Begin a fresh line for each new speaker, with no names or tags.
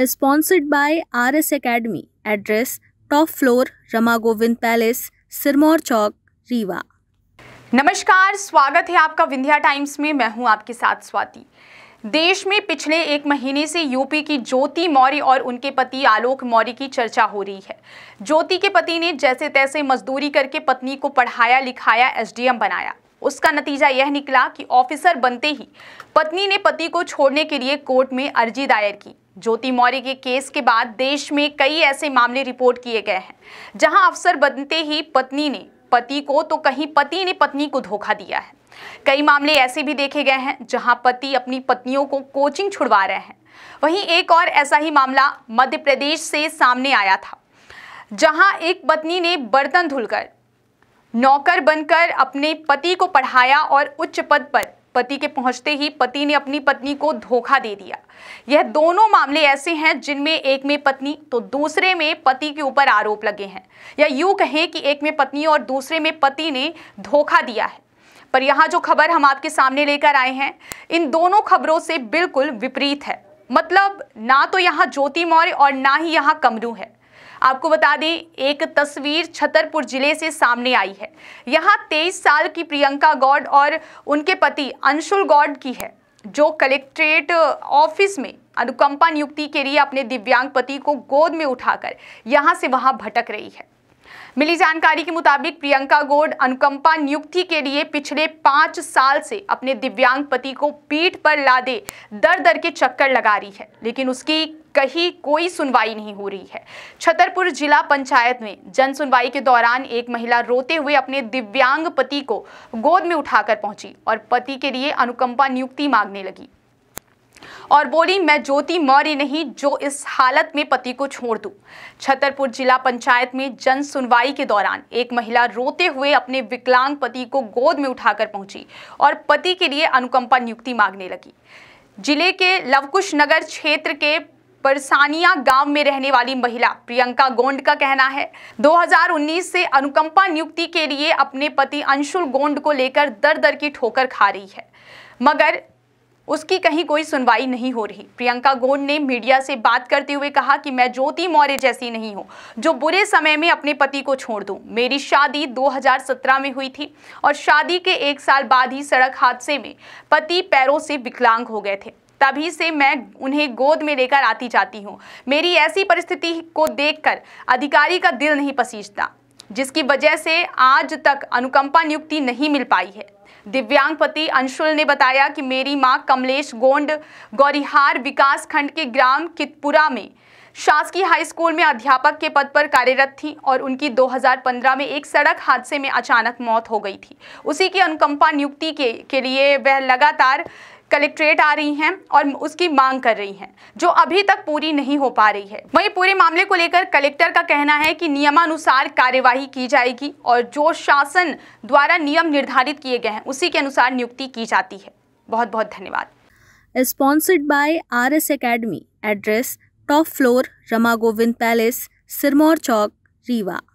sponsored by R S academy address top floor Rama Govind palace Sirmour Chowk Rewa नमस्कार स्वागत है आपका विंध्या टाइम्स में मैं हूं आपके साथ स्वाति देश में पिछले एक महीने से यूपी की ज्योति मौर्य और उनके पति आलोक मौर्य की चर्चा हो रही है ज्योति के पति ने जैसे तैसे मजदूरी करके पत्नी को पढ़ाया लिखाया एसडीएम बनाया उसका नतीजा यह निकला कि ऑफिसर बनते ही पत्नी ने पति को छोड़ने के लिए कोर्ट में अर्जी दायर की ज्योति मौर्य के केस के बाद देश में कई ऐसे मामले रिपोर्ट किए गए हैं जहां अफसर बनते ही पत्नी ने पति को तो कहीं पति ने पत्नी को धोखा दिया है कई मामले ऐसे भी देखे गए हैं जहां पति अपनी पत्नियों को कोचिंग छुड़वा रहे हैं वहीं एक और ऐसा ही मामला मध्य प्रदेश से सामने आया था जहां एक पत्नी ने बर्तन धुलकर नौकर बनकर अपने पति को पढ़ाया और उच्च पद पर पति के पहुंचते ही पति ने अपनी पत्नी को धोखा दे दिया यह दोनों मामले ऐसे हैं जिनमें एक में पत्नी तो दूसरे में पति के ऊपर आरोप लगे हैं या यूं कहें कि एक में पत्नी और दूसरे में पति ने धोखा दिया है पर यहाँ जो खबर हम आपके सामने लेकर आए हैं इन दोनों खबरों से बिल्कुल विपरीत है मतलब ना तो यहाँ ज्योति मौर्य और ना ही यहाँ कमरू है आपको बता दें एक तस्वीर छतरपुर जिले से सामने आई है यहाँ तेईस साल की प्रियंका गौड और उनके पति अंशुल गौड की है जो कलेक्ट्रेट ऑफिस में अनुकंपा नियुक्ति के लिए अपने दिव्यांग पति को गोद में उठाकर यहाँ से वहाँ भटक रही है मिली जानकारी के मुताबिक प्रियंका गोड अनुकंपा नियुक्ति के लिए पिछले पांच साल से अपने दिव्यांग पति को पीठ पर लादे दर दर के चक्कर लगा रही है लेकिन उसकी कहीं कोई सुनवाई नहीं हो रही है छतरपुर जिला पंचायत में जन सुनवाई के दौरान एक महिला रोते हुए अपने दिव्यांग पति को गोद में उठाकर पहुंची और पति के लिए अनुकंपा नियुक्ति मांगने लगी और बोली मैं ज्योति मौर्य नहीं जो इस हालत में पति को छोड़ दूं छतरपुर जिला पंचायत में जन सुनवाई के दौरान एक महिला रोते हुए अपने विकलांग पति को गोद में उठाकर पहुंची और पति के लिए अनुकंपा नियुक्ति मांगने लगी जिले के लवकुश नगर क्षेत्र के परसानिया गांव में रहने वाली महिला प्रियंका गोंड का कहना है 2019 से अनुकंपा नियुक्ति के लिए अपने पति अंशुल गोंड को लेकर दर दर की ठोकर खा रही है मगर उसकी कहीं कोई सुनवाई नहीं हो रही प्रियंका गोन ने मीडिया से बात करते हुए कहा कि मैं ज्योति मौर्य जैसी नहीं हूँ जो बुरे समय में अपने पति को छोड़ दूं मेरी शादी 2017 में हुई थी और शादी के एक साल बाद ही सड़क हादसे में पति पैरों से विकलांग हो गए थे तभी से मैं उन्हें गोद में लेकर आती जाती हूँ मेरी ऐसी परिस्थिति को देख अधिकारी का दिल नहीं पसीजता जिसकी वजह से आज तक अनुकंपा नियुक्ति नहीं मिल पाई है दिव्यांग पति अंशुल ने बताया कि मेरी मां कमलेश गोंड गौरिहार विकास खंड के ग्राम कितपुरा में शासकीय हाई स्कूल में अध्यापक के पद पर कार्यरत थी और उनकी 2015 में एक सड़क हादसे में अचानक मौत हो गई थी उसी की अनुकंपा नियुक्ति के, के लिए वह लगातार कलेक्ट्रेट आ रही हैं और उसकी मांग कर रही हैं जो अभी तक पूरी नहीं हो पा रही है वहीं पूरे मामले को लेकर कलेक्टर का कहना है कि नियमानुसार कार्यवाही की जाएगी और जो शासन द्वारा नियम निर्धारित किए गए हैं उसी के अनुसार नियुक्ति की जाती है बहुत बहुत धन्यवाद sponsored by R S academy address top floor Rama Govind palace Sirmour Chowk Rewa